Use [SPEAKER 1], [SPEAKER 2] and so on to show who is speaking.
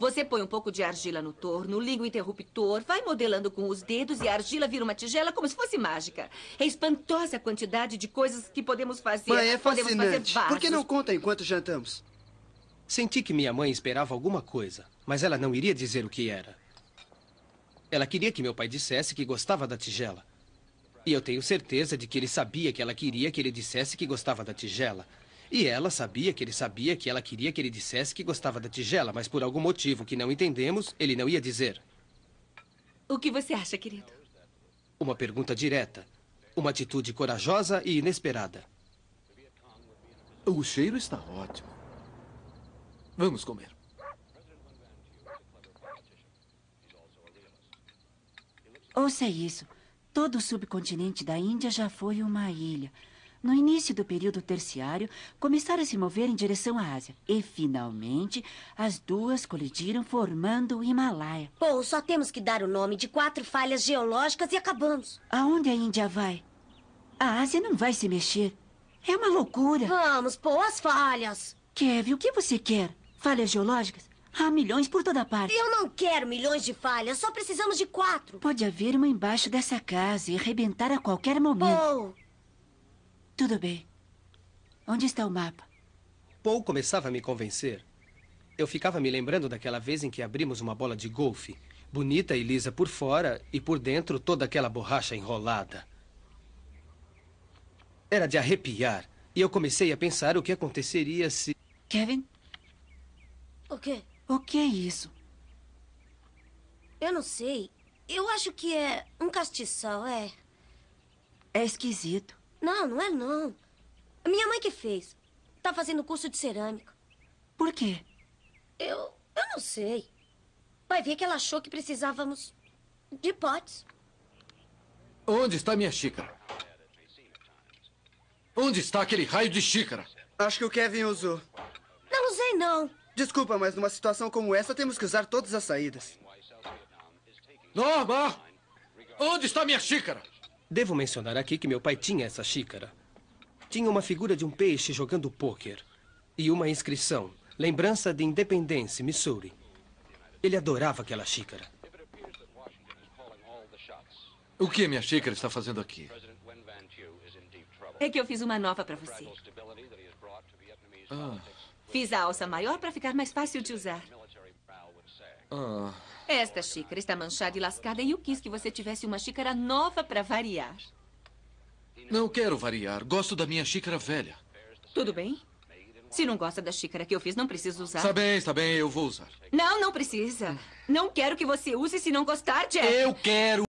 [SPEAKER 1] Você põe um pouco de argila no torno, liga o interruptor, vai modelando com os dedos e a argila vira uma tigela como se fosse mágica. É espantosa a quantidade de coisas que podemos fazer. Mãe, é podemos fascinante. Fazer Por que não
[SPEAKER 2] conta enquanto jantamos? Senti que minha mãe esperava alguma coisa, mas ela não iria dizer o que era. Ela queria que meu pai dissesse que gostava da tigela. E eu tenho certeza de que ele sabia que ela queria que ele dissesse que gostava da tigela. E ela sabia que ele sabia que ela queria que ele dissesse que gostava da tigela, mas por algum motivo que não entendemos, ele não ia dizer.
[SPEAKER 1] O que você acha, querido?
[SPEAKER 2] Uma pergunta direta. Uma atitude corajosa e inesperada. O cheiro está ótimo. Vamos comer.
[SPEAKER 3] Ouça isso. Todo o subcontinente da Índia já foi uma ilha. No início do período terciário, começaram a se mover em direção à Ásia. E, finalmente, as duas colidiram, formando o Himalaia. Bom, só temos que dar o nome de quatro falhas geológicas e acabamos. Aonde a Índia vai? A Ásia não vai se mexer. É uma loucura. Vamos, pô, as falhas. Kevin, o que você quer? Falhas geológicas? Há milhões por toda parte. Eu não quero milhões de falhas, só precisamos de quatro. Pode haver uma embaixo dessa casa e arrebentar a qualquer momento. Tudo bem. Onde está o mapa?
[SPEAKER 2] Paul começava a me convencer. Eu ficava me lembrando daquela vez em que abrimos uma bola de golfe. Bonita e lisa por fora e por dentro toda aquela borracha enrolada. Era de arrepiar. E eu comecei a pensar o que aconteceria se... Kevin? O quê? O que
[SPEAKER 4] é isso? Eu não sei. Eu acho que é um
[SPEAKER 3] castiçal, é. É esquisito.
[SPEAKER 4] Não, não é não. A minha mãe que fez. Tá fazendo curso de cerâmica. Por quê?
[SPEAKER 3] Eu... eu
[SPEAKER 4] não sei. Vai ver que ela achou que precisávamos de potes.
[SPEAKER 2] Onde está minha xícara? Onde está aquele raio de xícara? Acho que o Kevin usou. Não usei, não. Desculpa, mas numa situação como essa temos que usar todas as saídas. Norma! Onde está minha xícara? Devo mencionar aqui que meu pai tinha essa xícara. Tinha uma figura de um peixe jogando pôquer e uma inscrição, lembrança de Independência, Missouri. Ele adorava aquela xícara. O que minha xícara está fazendo aqui?
[SPEAKER 1] É que eu fiz uma nova para você. Ah. Fiz a alça maior para ficar mais fácil de usar. Ah. Esta xícara está manchada e lascada e eu quis que você tivesse uma xícara nova para variar.
[SPEAKER 2] Não quero variar. Gosto da minha xícara velha.
[SPEAKER 1] Tudo bem? Se não gosta da xícara que eu fiz, não precisa usar. Está bem,
[SPEAKER 2] está bem, eu vou usar.
[SPEAKER 1] Não, não precisa. Não quero que você use se não gostar, Jack. Eu quero.